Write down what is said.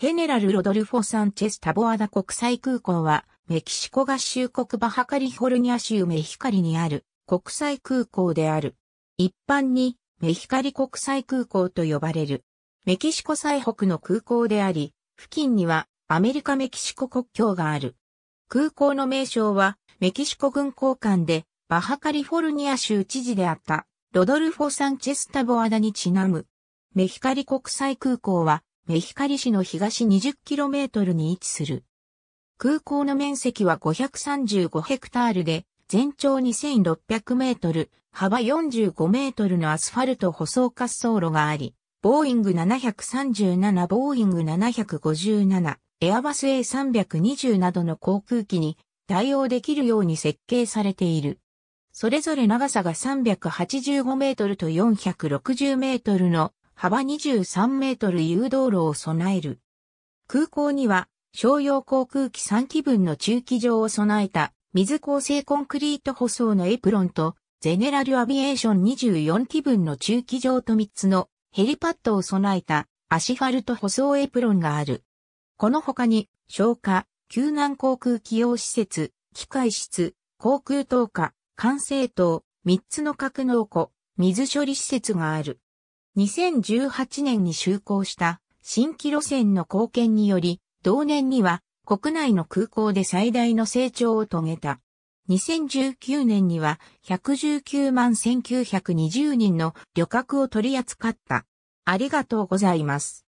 ヘネラル・ロドルフォ・サンチェス・タボアダ国際空港は、メキシコ合衆国バハカリフォルニア州メヒカリにある国際空港である。一般にメヒカリ国際空港と呼ばれる。メキシコ最北の空港であり、付近にはアメリカ・メキシコ国境がある。空港の名称はメキシコ軍港間でバハカリフォルニア州知事であったロドルフォ・サンチェス・タボアダにちなむ。メヒカリ国際空港はメヒカリ市の東 20km に位置する。空港の面積は535ヘクタールで、全長2600メートル、幅45メートルのアスファルト舗装滑走路があり、ボーイング737、ボーイング757、エアバス A320 などの航空機に対応できるように設計されている。それぞれ長さが385メートルと460メートルの幅23メートル誘導路を備える。空港には商用航空機3機分の駐機場を備えた水構成コンクリート舗装のエプロンとゼネラルアビエーション24機分の駐機場と3つのヘリパッドを備えたアシファルト舗装エプロンがある。この他に消火、救難航空機用施設、機械室、航空投下、管制塔、3つの格納庫、水処理施設がある。2018年に就航した新規路線の貢献により、同年には国内の空港で最大の成長を遂げた。2019年には119万1920人の旅客を取り扱った。ありがとうございます。